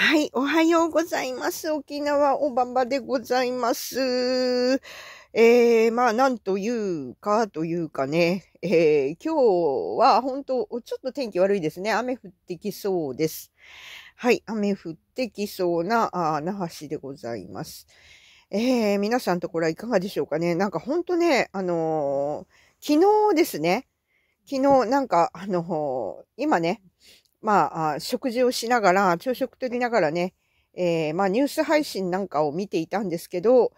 はい、おはようございます。沖縄おばばでございます。えー、まあ、なんというか、というかね、えー、今日は本当、ちょっと天気悪いですね。雨降ってきそうです。はい、雨降ってきそうな、あ那覇市でございます。えー、皆さんところはいかがでしょうかね。なんか本当ね、あのー、昨日ですね、昨日なんか、あのー、今ね、まあ、食事をしながら、朝食取りながらね、えー、まあ、ニュース配信なんかを見ていたんですけど、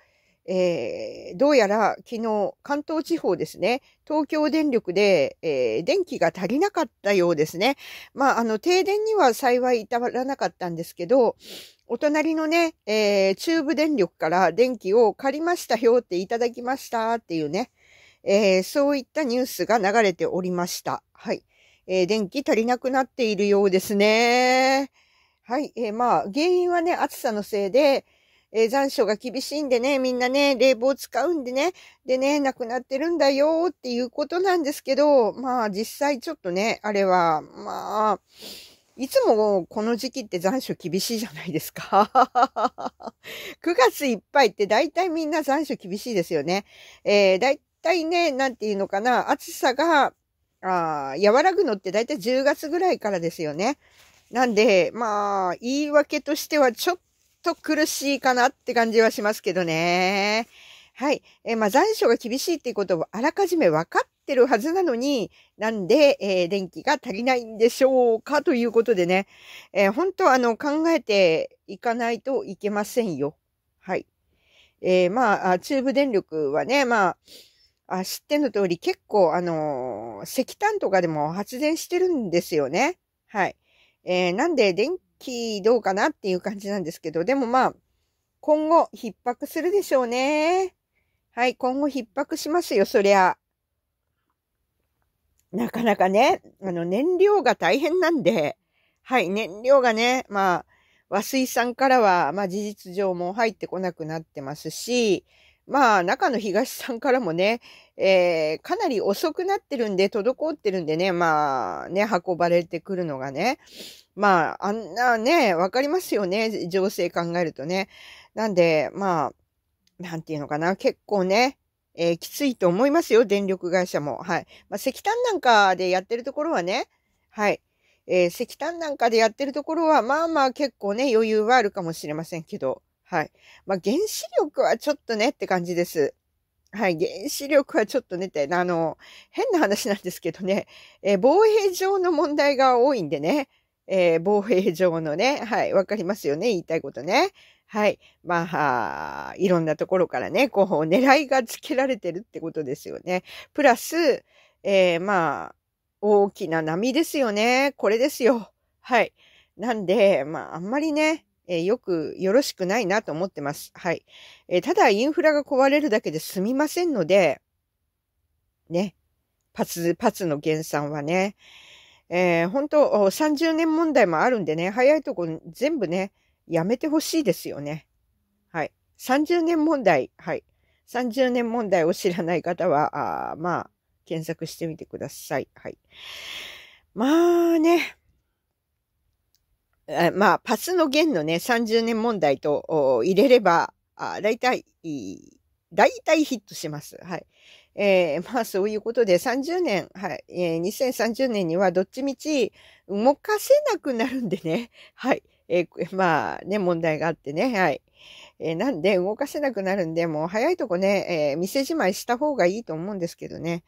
えー、どうやら昨日、関東地方ですね、東京電力で、えー、電気が足りなかったようですね。まあ、あの、停電には幸い至らなかったんですけど、お隣のね、えー、中部電力から電気を借りましたよっていただきましたっていうね、えー、そういったニュースが流れておりました。はい。えー、電気足りなくなっているようですね。はい。えー、まあ、原因はね、暑さのせいで、えー、残暑が厳しいんでね、みんなね、冷房使うんでね、でね、なくなってるんだよっていうことなんですけど、まあ実際ちょっとね、あれは、まあ、いつもこの時期って残暑厳しいじゃないですか。9 月いっぱいって大体みんな残暑厳しいですよね。えー、大体ね、なんていうのかな、暑さが、あ和らぐのってだいたい10月ぐらいからですよね。なんで、まあ、言い訳としてはちょっと苦しいかなって感じはしますけどね。はい。えー、まあ、残暑が厳しいっていうことをあらかじめ分かってるはずなのに、なんで、えー、電気が足りないんでしょうかということでね。えー、本当あの、考えていかないといけませんよ。はい。えー、まあ、中部電力はね、まあ、あ知っての通り結構あのー、石炭とかでも発電してるんですよね。はい。えー、なんで電気どうかなっていう感じなんですけど、でもまあ、今後逼迫するでしょうね。はい、今後逼迫しますよ、そりゃ。なかなかね、あの、燃料が大変なんで、はい、燃料がね、まあ、和水さんからは、まあ事実上も入ってこなくなってますし、まあ、中の東さんからもね、えー、かなり遅くなってるんで、滞ってるんでね、まあ、ね、運ばれてくるのがね。まあ、あんなね、わかりますよね、情勢考えるとね。なんで、まあ、なんていうのかな、結構ね、えー、きついと思いますよ、電力会社も。はい。まあ、石炭なんかでやってるところはね、はい。えー、石炭なんかでやってるところは、まあまあ結構ね、余裕はあるかもしれませんけど。はい。まあ、原子力はちょっとねって感じです。はい。原子力はちょっとねって、あの、変な話なんですけどね、えー、防衛上の問題が多いんでね、えー、防衛上のね、はい。わかりますよね、言いたいことね。はい。まあ、いろんなところからね、こう、狙いがつけられてるってことですよね。プラス、えー、まあ、大きな波ですよね。これですよ。はい。なんで、まあ、あんまりね、えー、よくよろしくないなと思ってます。はい。えー、ただインフラが壊れるだけで済みませんので、ね。パツ、パツの減産はね。えー、本当30年問題もあるんでね、早いとこ全部ね、やめてほしいですよね。はい。30年問題、はい。30年問題を知らない方は、あまあ、検索してみてください。はい。まあね、まあ、パスの弦のね、30年問題と入れれば、大体、大体ヒットします。はい。えー、まあそういうことで30年、はい、えー、2030年にはどっちみち動かせなくなるんでね、はい、えー、まあね、問題があってね、はい。えー、なんで動かせなくなるんで、もう早いとこね、えー、店じまいした方がいいと思うんですけどね。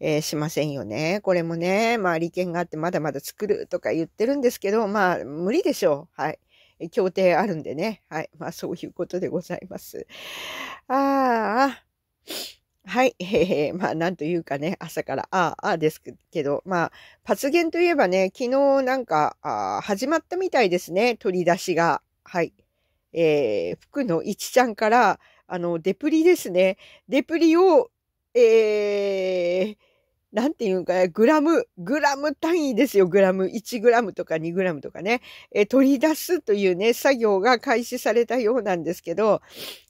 えー、しませんよね。これもね、まあ利権があってまだまだ作るとか言ってるんですけど、まあ無理でしょう。はい。協定あるんでね。はい。まあそういうことでございます。ああ。はい。えー、まあ、なんというかね、朝から、ああ、ああですけど、まあ、発言といえばね、昨日なんか、あ始まったみたいですね、取り出しが。はい。えー、福野いちちゃんから、あの、デプリですね。デプリを、えー、なんていうんか、ね、グラム、グラム単位ですよ、グラム。1グラムとか2グラムとかね、え取り出すというね、作業が開始されたようなんですけど、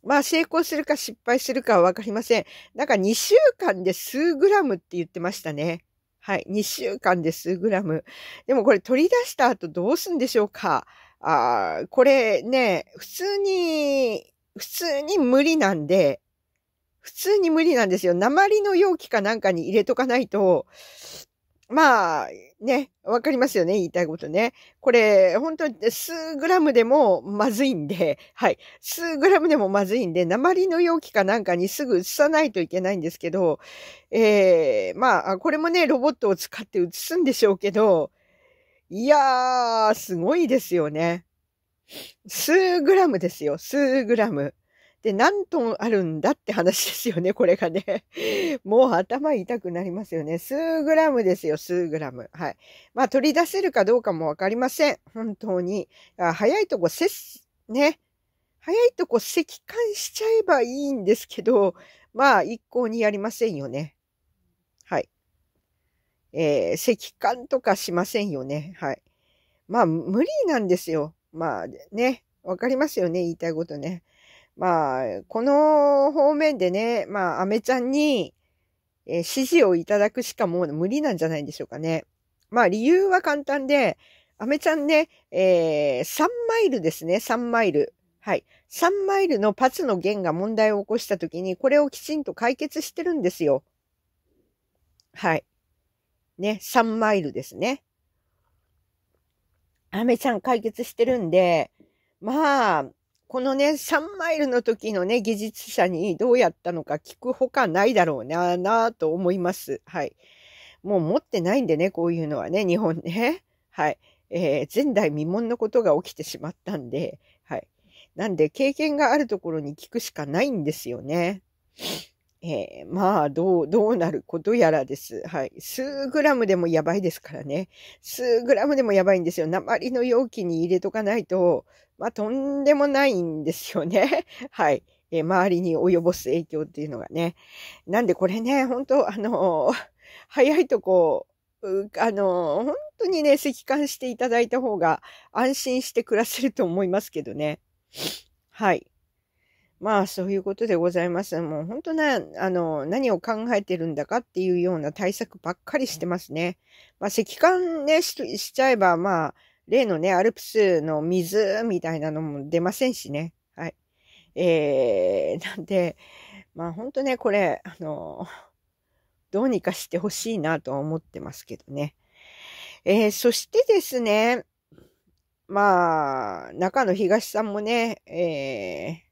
まあ成功するか失敗するかはわかりません。なんか2週間で数グラムって言ってましたね。はい。2週間で数グラム。でもこれ取り出した後どうすんでしょうかあこれね、普通に、普通に無理なんで、普通に無理なんですよ。鉛の容器かなんかに入れとかないと、まあ、ね、わかりますよね、言いたいことね。これ、本当に数グラムでもまずいんで、はい。数グラムでもまずいんで、鉛の容器かなんかにすぐ移さないといけないんですけど、ええー、まあ、これもね、ロボットを使って移すんでしょうけど、いやー、すごいですよね。数グラムですよ、数グラム。で、何トンあるんだって話ですよね、これがね。もう頭痛くなりますよね。数グラムですよ、数グラム。はい。まあ、取り出せるかどうかもわかりません。本当に。あ早いとこ、せっ、ね。早いとこ、石棺しちゃえばいいんですけど、まあ、一向にやりませんよね。はい。えー、石棺とかしませんよね。はい。まあ、無理なんですよ。まあ、ね。わかりますよね、言いたいことね。まあ、この方面でね、まあ、アメちゃんに、えー、指示をいただくしかもう無理なんじゃないでしょうかね。まあ、理由は簡単で、アメちゃんね、えー、3マイルですね、3マイル。はい。3マイルのパツの弦が問題を起こしたときに、これをきちんと解決してるんですよ。はい。ね、3マイルですね。アメちゃん解決してるんで、まあ、このね、3マイルの時のね、技術者にどうやったのか聞くほかないだろうな、なと思います。はい。もう持ってないんでね、こういうのはね、日本ね。はい。えー、前代未聞のことが起きてしまったんで、はい。なんで、経験があるところに聞くしかないんですよね。えー、まあ、どう、どうなることやらです。はい。数グラムでもやばいですからね。数グラムでもやばいんですよ。鉛の容器に入れとかないと、まあ、とんでもないんですよね。はい。えー、周りに及ぼす影響っていうのがね。なんでこれね、本当あのー、早いとこ、あのー、本当にね、石管していただいた方が安心して暮らせると思いますけどね。はい。まあそういうことでございます。もう本当ね、あの、何を考えてるんだかっていうような対策ばっかりしてますね。まあ石管ねし、しちゃえば、まあ、例のね、アルプスの水みたいなのも出ませんしね。はい。えー、なんで、まあ本当ね、これ、あの、どうにかしてほしいなとは思ってますけどね。えー、そしてですね、まあ、中野東さんもね、えー、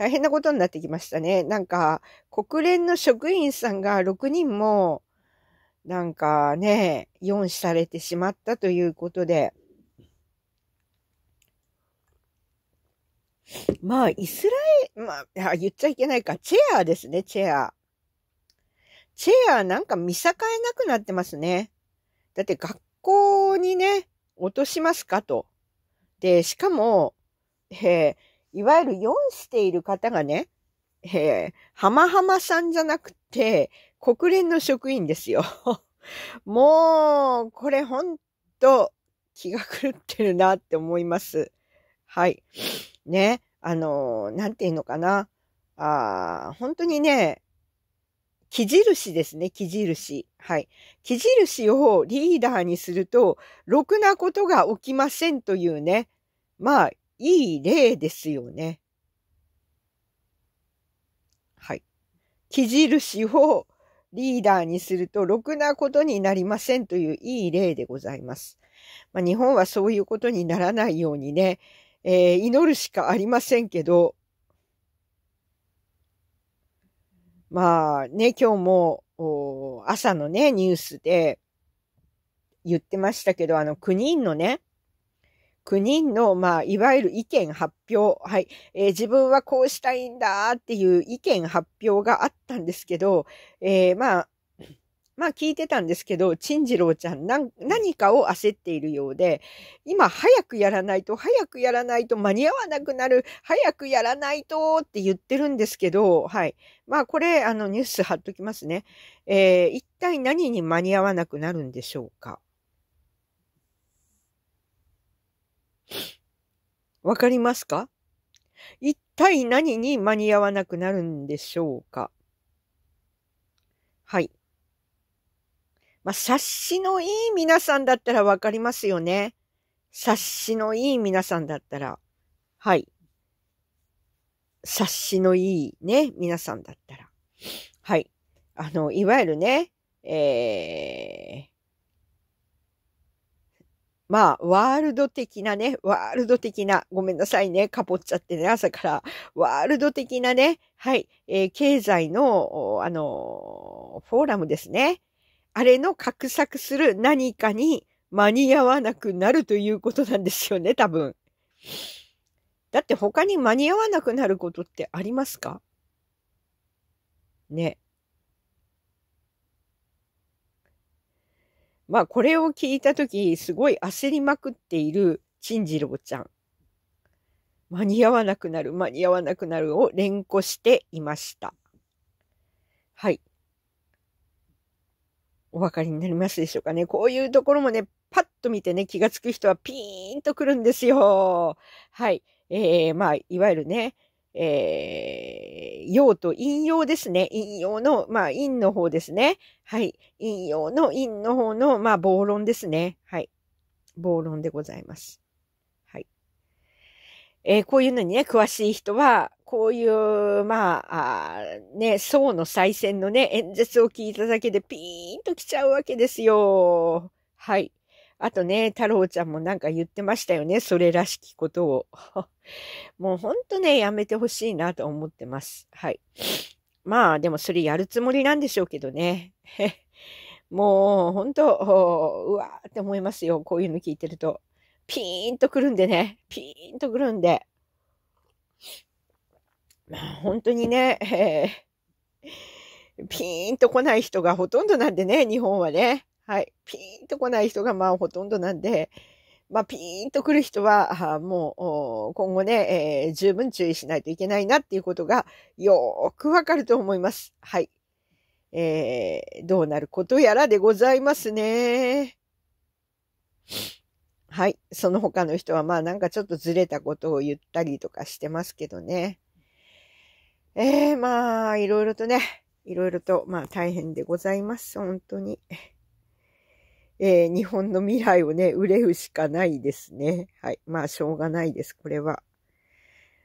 大変なことになってきましたね。なんか、国連の職員さんが6人も、なんかね、4死されてしまったということで、まあ、イスラエル、まあ、言っちゃいけないか、チェアですね、チェア。チェアなんか見栄えなくなってますね。だって学校にね、落としますかと。で、しかも、えいわゆる4している方がね、えー、浜浜さんじゃなくて、国連の職員ですよ。もう、これほんと気が狂ってるなって思います。はい。ね、あのー、なんていうのかな。あ本当にね、木印ですね、木印。はい。木印をリーダーにすると、ろくなことが起きませんというね、まあ、いい例ですよね。はい。木印をリーダーにすると、ろくなことになりませんといういい例でございます。まあ、日本はそういうことにならないようにね、えー、祈るしかありませんけど、まあね、今日も朝のね、ニュースで言ってましたけど、あの9人のね、9人の、まあ、いわゆる意見発表、はい、えー、自分はこうしたいんだっていう意見発表があったんですけど、えー、まあ、まあ聞いてたんですけど、陳次郎ちゃん何かを焦っているようで、今早くやらないと、早くやらないと間に合わなくなる、早くやらないとって言ってるんですけど、はい。まあこれ、あのニュース貼っときますね。えー、一体何に間に合わなくなるんでしょうか。わかりますか一体何に間に合わなくなるんでしょうかはい。まあ、察しのいい皆さんだったらわかりますよね。察しのいい皆さんだったら。はい。察しのいいね、皆さんだったら。はい。あの、いわゆるね、えー、まあ、ワールド的なね、ワールド的な、ごめんなさいね、かぼっちゃってね、朝から、ワールド的なね、はい、えー、経済の、あのー、フォーラムですね。あれの画策する何かに間に合わなくなるということなんですよね、多分。だって他に間に合わなくなることってありますかね。まあこれを聞いたとき、すごい焦りまくっている陳次郎ちゃん。間に合わなくなる、間に合わなくなるを連呼していました。はい。お分かりになりますでしょうかね。こういうところもね、パッと見てね、気がつく人はピーンとくるんですよ。はい。えー、まあ、いわゆるね、えー用陽と陰陽ですね。陰陽の、まあ、陰の方ですね。はい。陰陽の陰の方の、まあ、暴論ですね。はい。暴論でございます。はい。えー、こういうのにね、詳しい人は、こういう、まあ、あね、宋の再選のね、演説を聞いただけでピーンと来ちゃうわけですよ。はい。あとね、太郎ちゃんもなんか言ってましたよね。それらしきことを。もうほんとね、やめてほしいなと思ってます。はい。まあ、でもそれやるつもりなんでしょうけどね。もうほんと、うわーって思いますよ。こういうの聞いてると。ピーンとくるんでね。ピーンとくるんで。まあ、本当にね、え ピーンと来ない人がほとんどなんでね、日本はね。はい。ピーンと来ない人がまあほとんどなんで、まあピーンと来る人は、もう今後ね、えー、十分注意しないといけないなっていうことがよーくわかると思います。はい。えー、どうなることやらでございますね。はい。その他の人はまあなんかちょっとずれたことを言ったりとかしてますけどね。えー、まあ、いろいろとね、いろいろとまあ大変でございます。本当に。えー、日本の未来をね、憂うしかないですね。はい。まあ、しょうがないです、これは。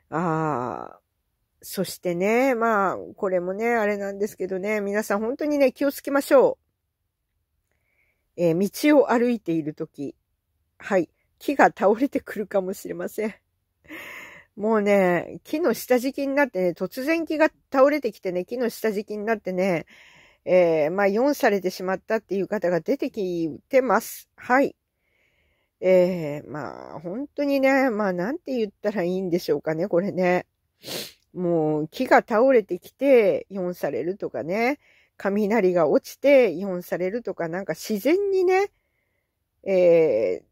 ああ、そしてね、まあ、これもね、あれなんですけどね、皆さん本当にね、気をつけましょう。えー、道を歩いているとき、はい、木が倒れてくるかもしれません。もうね、木の下敷きになってね、突然木が倒れてきてね、木の下敷きになってね、えー、まあ、4されてしまったっていう方が出てきてます。はい。えー、まあ、本当にね、まあ、なんて言ったらいいんでしょうかね、これね。もう、木が倒れてきて、4されるとかね、雷が落ちて、4されるとか、なんか自然にね、え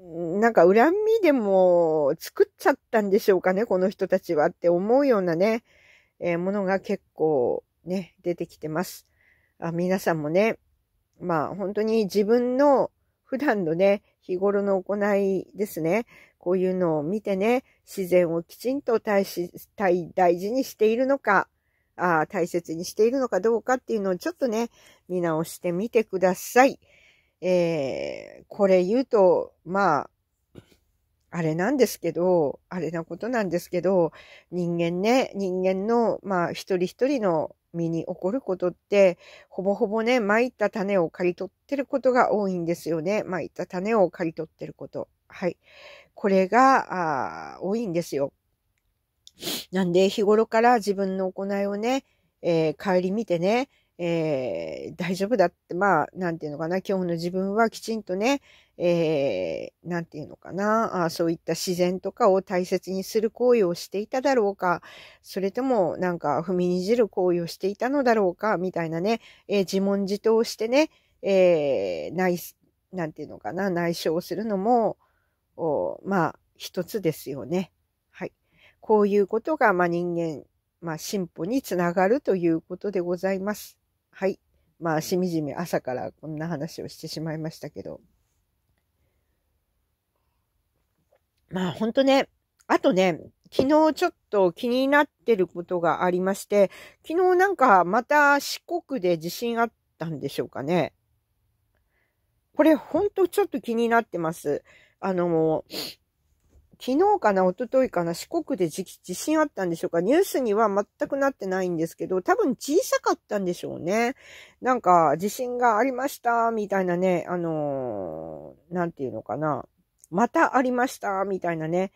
ー、なんか恨みでも作っちゃったんでしょうかね、この人たちはって思うようなね、えー、ものが結構ね、出てきてます。あ皆さんもね、まあ本当に自分の普段のね、日頃の行いですね。こういうのを見てね、自然をきちんと大し大大事にしているのかあ、大切にしているのかどうかっていうのをちょっとね、見直してみてください。えー、これ言うと、まあ、あれなんですけど、あれなことなんですけど、人間ね、人間の、まあ、一人一人の身に起こることって、ほぼほぼね、参った種を刈り取ってることが多いんですよね。まった種を刈り取ってること。はい。これが、あ多いんですよ。なんで、日頃から自分の行いをね、えー、帰り見てね、えー、大丈夫だって、まあ、なんていうのかな、今日の自分はきちんとね、えー、なんていうのかなあ、そういった自然とかを大切にする行為をしていただろうか、それともなんか踏みにじる行為をしていたのだろうか、みたいなね、えー、自問自答してね、えー、内、なんていうのかな、内緒をするのも、おまあ、一つですよね。はい。こういうことが、まあ人間、まあ進歩につながるということでございます。はい。まあ、しみじみ朝からこんな話をしてしまいましたけど。まあほんとね、あとね、昨日ちょっと気になってることがありまして、昨日なんかまた四国で地震あったんでしょうかね。これほんとちょっと気になってます。あの、昨日かな、一昨日かな、四国で地震あったんでしょうか。ニュースには全くなってないんですけど、多分小さかったんでしょうね。なんか、地震がありました、みたいなね、あのなんていうのかな。またありましたみたいなね、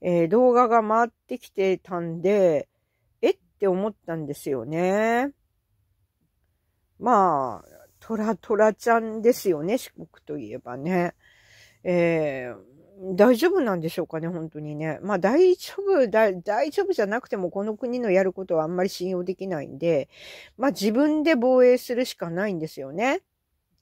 えー、動画が回ってきてたんで、えって思ったんですよね。まあ、トラトラちゃんですよね、四国といえばね。えー、大丈夫なんでしょうかね、本当にね。まあ大丈夫だ、大丈夫じゃなくてもこの国のやることはあんまり信用できないんで、まあ自分で防衛するしかないんですよね。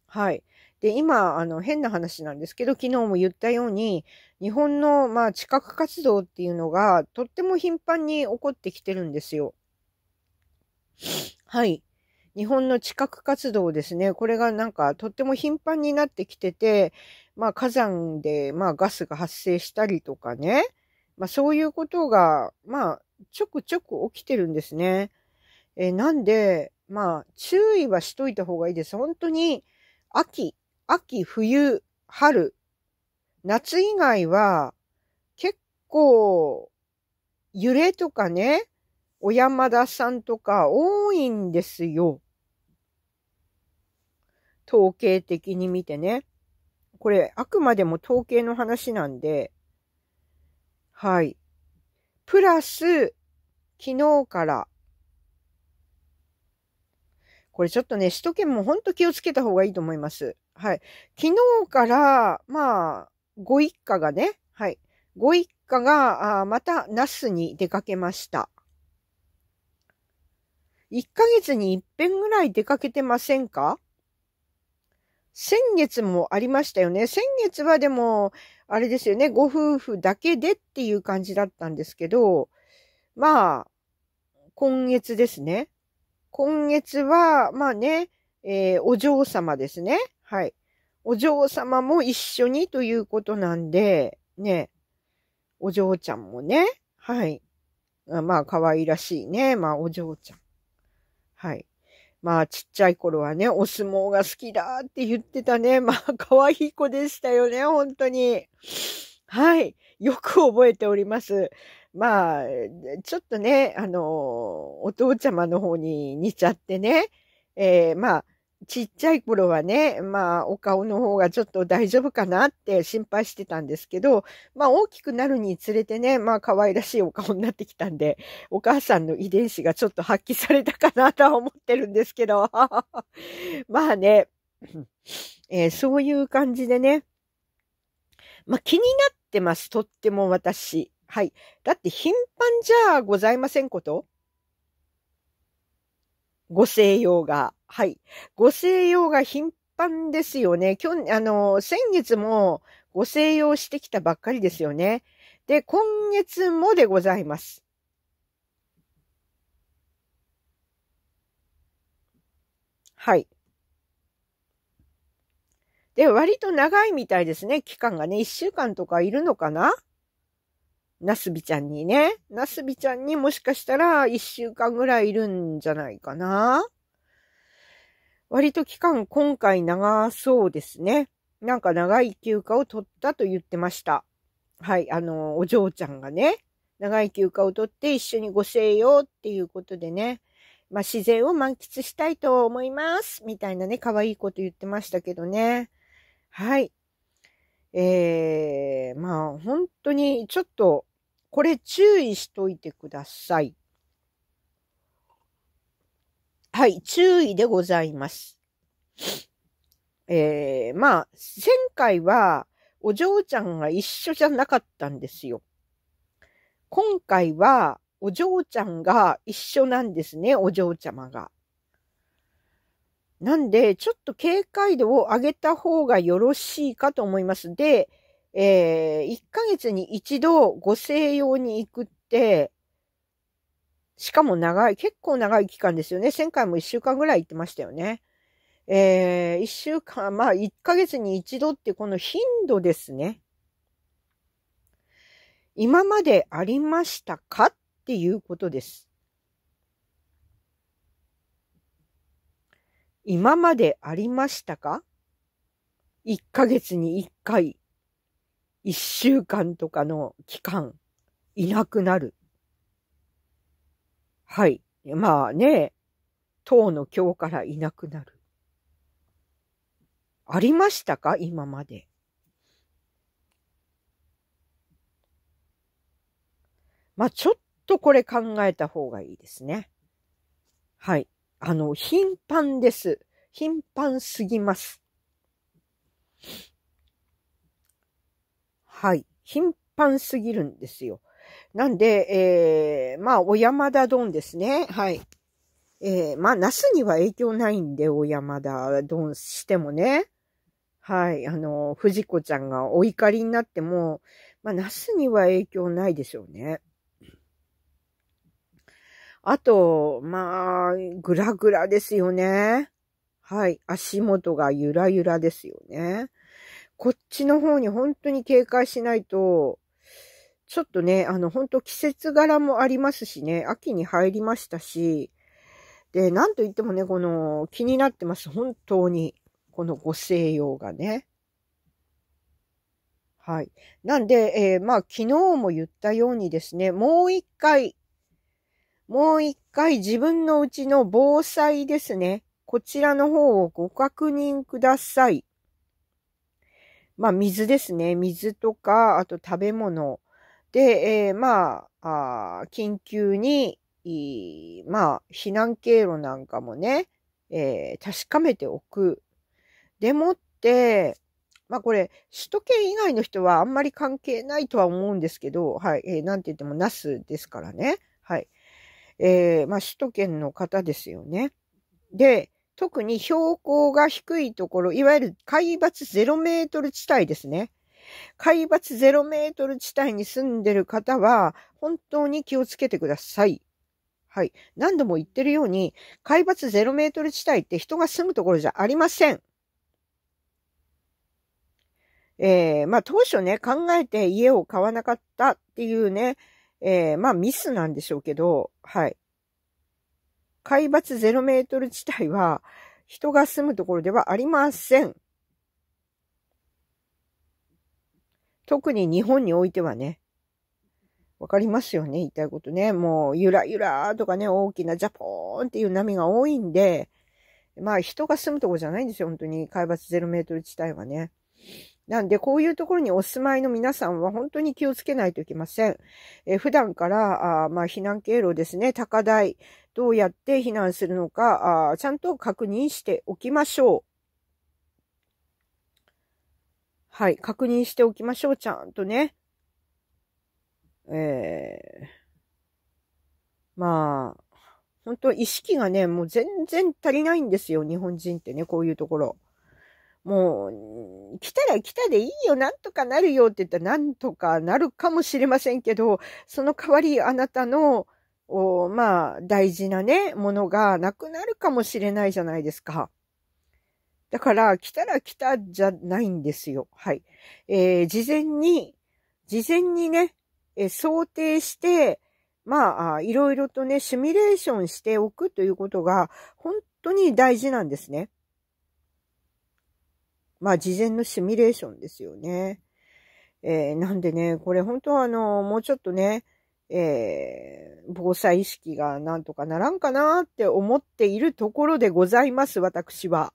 はい。で、今、あの、変な話なんですけど、昨日も言ったように、日本の、まあ、地殻活動っていうのが、とっても頻繁に起こってきてるんですよ。はい。日本の地殻活動ですね。これがなんかとっても頻繁になってきてて、まあ火山でまあガスが発生したりとかね。まあそういうことが、まあちょくちょく起きてるんですね。えなんで、まあ注意はしといた方がいいです。本当に秋、秋、冬、春、夏以外は、結構、揺れとかね、小山田さんとか多いんですよ。統計的に見てね。これ、あくまでも統計の話なんで、はい。プラス、昨日から、これちょっとね、首都圏もほんと気をつけた方がいいと思います。はい。昨日から、まあ、ご一家がね、はい。ご一家が、あまた、那須に出かけました。1ヶ月に一遍ぐらい出かけてませんか先月もありましたよね。先月はでも、あれですよね、ご夫婦だけでっていう感じだったんですけど、まあ、今月ですね。今月は、まあね、えー、お嬢様ですね。はい。お嬢様も一緒にということなんで、ね、お嬢ちゃんもね、はい。まあ、可愛らしいね。まあ、お嬢ちゃん。はい。まあ、ちっちゃい頃はね、お相撲が好きだって言ってたね。まあ、可愛い子でしたよね、本当に。はい。よく覚えております。まあ、ちょっとね、あの、お父ちゃまの方に似ちゃってね。えー、まあ、ちっちゃい頃はね、まあ、お顔の方がちょっと大丈夫かなって心配してたんですけど、まあ、大きくなるにつれてね、まあ、可愛らしいお顔になってきたんで、お母さんの遺伝子がちょっと発揮されたかなとは思ってるんですけど、まあね、えー、そういう感じでね、まあ、気になってます、とっても私。はい。だって頻繁じゃございませんことご静養が。はい。ご静養が頻繁ですよね。去年、あの、先月もご静養してきたばっかりですよね。で、今月もでございます。はい。で、割と長いみたいですね、期間がね。1週間とかいるのかななすびちゃんにね、なすびちゃんにもしかしたら一週間ぐらいいるんじゃないかな。割と期間今回長そうですね。なんか長い休暇を取ったと言ってました。はい、あの、お嬢ちゃんがね、長い休暇を取って一緒にご静養っていうことでね、まあ自然を満喫したいと思います、みたいなね、可愛いこと言ってましたけどね。はい。えー、まあ本当にちょっとこれ注意しといてください。はい、注意でございます。えー、まあ、前回はお嬢ちゃんが一緒じゃなかったんですよ。今回はお嬢ちゃんが一緒なんですね、お嬢ちゃまが。なんで、ちょっと警戒度を上げた方がよろしいかと思います。で、えー、1ヶ月に一度ご静養に行くって、しかも長い、結構長い期間ですよね。前回も1週間ぐらい行ってましたよね。えー、1週間、まあ1ヶ月に一度ってこの頻度ですね。今までありましたかっていうことです。今までありましたか ?1 ヶ月に1回一週間とかの期間、いなくなる。はい。まあね、党の今日からいなくなる。ありましたか今まで。まあちょっとこれ考えた方がいいですね。はい。あの、頻繁です。頻繁すぎます。はい、頻繁すぎるんですよ。なんで、えー、まあ、お山田丼ですね。はい。えー、まあ、ナスには影響ないんで、お山田丼してもね。はい。あの、藤子ちゃんがお怒りになっても、まあ、ナスには影響ないでしょうね。あと、まあ、ぐらぐらですよね。はい。足元がゆらゆらですよね。こっちの方に本当に警戒しないと、ちょっとね、あの、本当季節柄もありますしね、秋に入りましたし、で、なんといってもね、この、気になってます。本当に。このご静養がね。はい。なんで、えー、まあ、昨日も言ったようにですね、もう一回、もう一回自分のうちの防災ですね。こちらの方をご確認ください。まあ水ですね。水とか、あと食べ物。で、えー、まあ緊急に、まあ、避難経路なんかもね、えー、確かめておく。でもって、まあこれ、首都圏以外の人はあんまり関係ないとは思うんですけど、はい、えー、なんて言ってもナスですからね。はい。えー、まあ首都圏の方ですよね。で、特に標高が低いところ、いわゆる海抜0メートル地帯ですね。海抜0メートル地帯に住んでる方は、本当に気をつけてください。はい。何度も言ってるように、海抜0メートル地帯って人が住むところじゃありません。えー、まあ当初ね、考えて家を買わなかったっていうね、えー、まあミスなんでしょうけど、はい。海抜ゼロメートル地帯は人が住むところではありません。特に日本においてはね。わかりますよね、言いたいことね。もう、ゆらゆらとかね、大きなジャポーンっていう波が多いんで、まあ人が住むとこじゃないんですよ、本当に。海抜ゼロメートル地帯はね。なんで、こういうところにお住まいの皆さんは本当に気をつけないといけません。え普段から、あまあ、避難経路ですね、高台、どうやって避難するのかあ、ちゃんと確認しておきましょう。はい、確認しておきましょう、ちゃんとね。えー、まあ、本当意識がね、もう全然足りないんですよ、日本人ってね、こういうところ。もう、来たら来たでいいよ、なんとかなるよって言ったらなんとかなるかもしれませんけど、その代わりあなたの、おまあ、大事なね、ものがなくなるかもしれないじゃないですか。だから、来たら来たじゃないんですよ。はい。えー、事前に、事前にね、えー、想定して、まあ、いろいろとね、シミュレーションしておくということが、本当に大事なんですね。まあ、事前のシミュレーションですよね。えー、なんでね、これ本当はあの、もうちょっとね、えー、防災意識がなんとかならんかなって思っているところでございます、私は。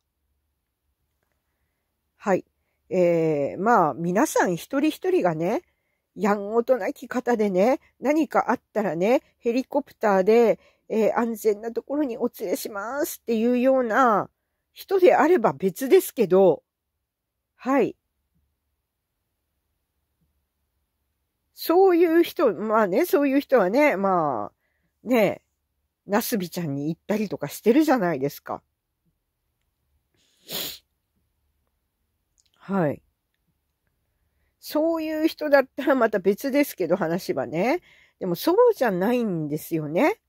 はい。えー、まあ、皆さん一人一人がね、やんごとなき方でね、何かあったらね、ヘリコプターで、えー、安全なところにお連れしますっていうような人であれば別ですけど、はい。そういう人、まあね、そういう人はね、まあ、ね、なすびちゃんに行ったりとかしてるじゃないですか。はい。そういう人だったらまた別ですけど、話はね。でもそうじゃないんですよね。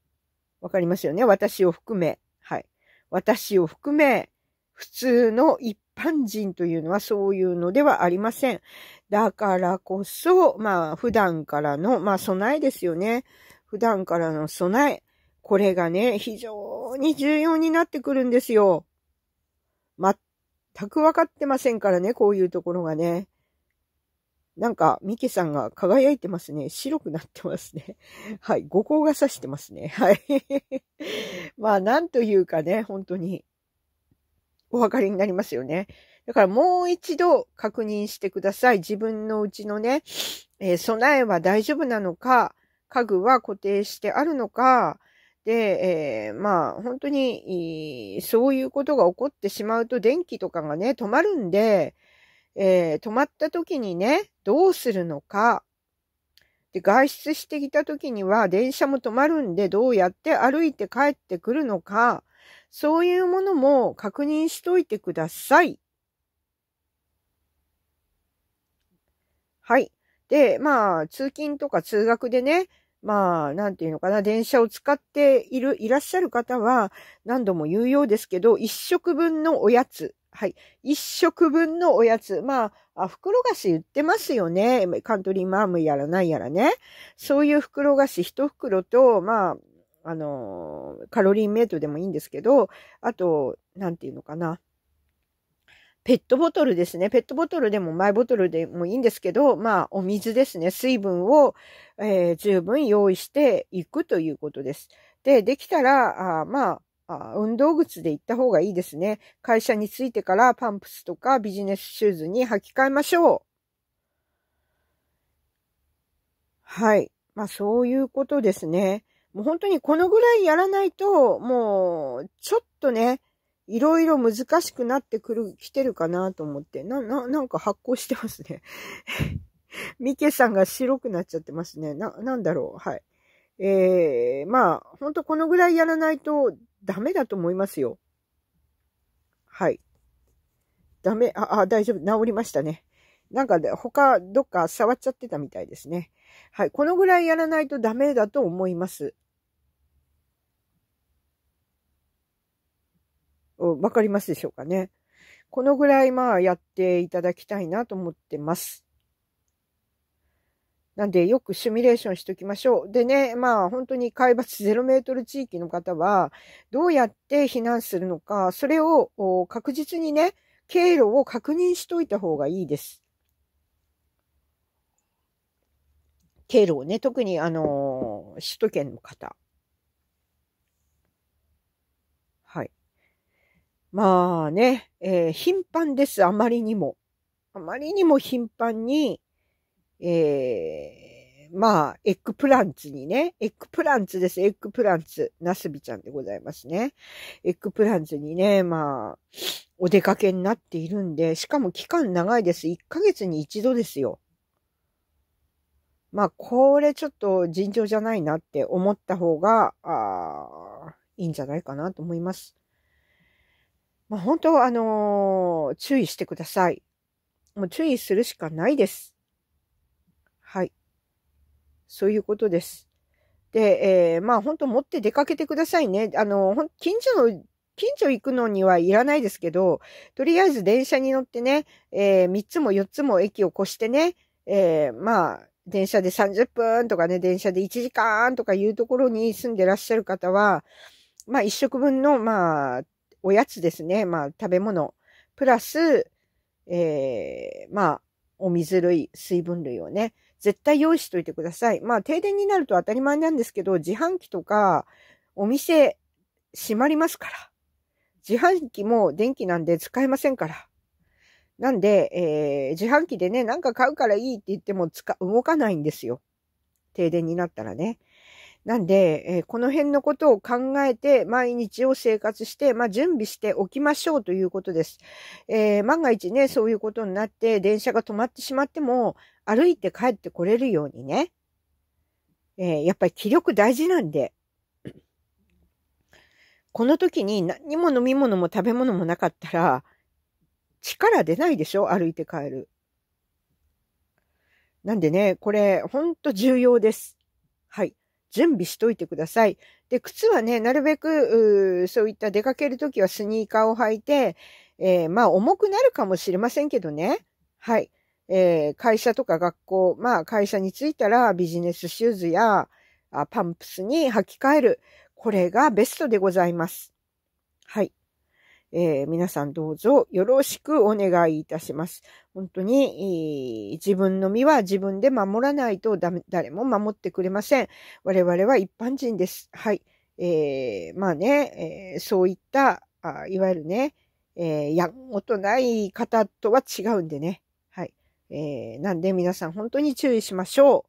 わかりますよね私を含め。はい。私を含め、普通の一般人というのはそういうのではありません。だからこそ、まあ、普段からの、まあ、備えですよね。普段からの備え。これがね、非常に重要になってくるんですよ。全く分かってませんからね、こういうところがね。なんか、ミケさんが輝いてますね。白くなってますね。はい。五光が差してますね。はい。まあ、なんというかね、本当に。お分かりになりますよね。だからもう一度確認してください。自分のうちのね、えー、備えは大丈夫なのか、家具は固定してあるのか、で、えー、まあ本当に、そういうことが起こってしまうと電気とかがね、止まるんで、えー、止まった時にね、どうするのか。で、外出してきた時には電車も止まるんで、どうやって歩いて帰ってくるのか。そういうものも確認しといてください。はい。で、まあ、通勤とか通学でね、まあ、なんていうのかな、電車を使っている、いらっしゃる方は、何度も言うようですけど、一食分のおやつ。はい。一食分のおやつ。まあ、あ袋菓子売ってますよね。カントリーマームやらないやらね。そういう袋菓子一袋と、まあ、あの、カロリーメイトでもいいんですけど、あと、なんていうのかな。ペットボトルですね。ペットボトルでもマイボトルでもいいんですけど、まあ、お水ですね。水分を、えー、十分用意していくということです。で、できたら、あまあ運動靴で行った方がいいですね。会社に着いてからパンプスとかビジネスシューズに履き替えましょう。はい。まあ、そういうことですね。もう本当にこのぐらいやらないと、もう、ちょっとね、いろいろ難しくなってくる、来てるかなと思って。な、な、なんか発酵してますね。ミケさんが白くなっちゃってますね。な、なんだろう。はい。ええー、まあ、ほんとこのぐらいやらないとダメだと思いますよ。はい。ダメ、あ、あ、大丈夫。治りましたね。なんかで、他、どっか触っちゃってたみたいですね。はい。このぐらいやらないとダメだと思います。わかりますでしょうかね。このぐらいまあやっていただきたいなと思ってます。なんでよくシミュレーションしときましょう。でね、まあ本当に海抜0メートル地域の方はどうやって避難するのか、それを確実にね、経路を確認しといた方がいいです。経路をね、特にあのー、首都圏の方。はい。まあね、えー、頻繁です、あまりにも。あまりにも頻繁に、えー、まあ、エッグプランツにね、エッグプランツです、エッグプランツ。なすびちゃんでございますね。エッグプランツにね、まあ、お出かけになっているんで、しかも期間長いです。1ヶ月に一度ですよ。まあ、これちょっと尋常じゃないなって思った方が、あいいんじゃないかなと思います。まあ、本当あのー、注意してください。もう注意するしかないです。はい。そういうことです。で、えー、まあ本当持って出かけてくださいね。あの、近所の、近所行くのにはいらないですけど、とりあえず電車に乗ってね、えー、3つも4つも駅を越してね、えー、まあ、電車で30分とかね、電車で1時間とかいうところに住んでらっしゃる方は、まあ1食分の、まあ、おやつですね。まあ食べ物。プラス、えー、まあ、お水類、水分類をね、絶対用意しといてください。まあ停電になると当たり前なんですけど、自販機とか、お店、閉まりますから。自販機も電気なんで使えませんから。なんで、えー、自販機でね、なんか買うからいいって言ってもつか、動かないんですよ。停電になったらね。なんで、えー、この辺のことを考えて、毎日を生活して、まあ、準備しておきましょうということです。えー、万が一ね、そういうことになって、電車が止まってしまっても、歩いて帰ってこれるようにね。えー、やっぱり気力大事なんで。この時に何も飲み物も食べ物もなかったら、力出ないでしょ歩いて帰る。なんでね、これ、ほんと重要です。はい。準備しといてください。で、靴はね、なるべく、うそういった出かけるときはスニーカーを履いて、えー、まあ、重くなるかもしれませんけどね。はい。えー、会社とか学校、まあ、会社に着いたらビジネスシューズやあパンプスに履き替える。これがベストでございます。はい。えー、皆さんどうぞよろしくお願いいたします。本当に、えー、自分の身は自分で守らないと誰も守ってくれません。我々は一般人です。はい。えー、まあね、えー、そういったあ、いわゆるね、えー、やんごとない方とは違うんでね。はい。えー、なんで皆さん本当に注意しましょ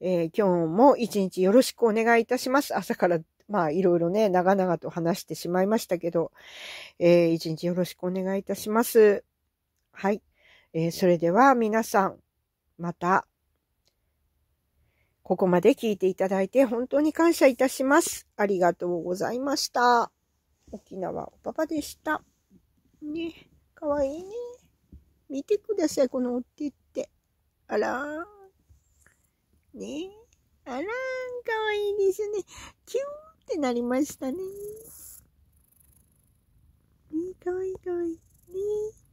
う。えー、今日も一日よろしくお願いいたします。朝からまあ、いろいろね、長々と話してしまいましたけど、えー、一日よろしくお願いいたします。はい。えー、それでは皆さん、また、ここまで聞いていただいて本当に感謝いたします。ありがとうございました。沖縄おパパでした。ね、かわいいね。見てください、このお手って。あらねあらん、かわいいですね。キュってなりましたね。いいいい。ねえ。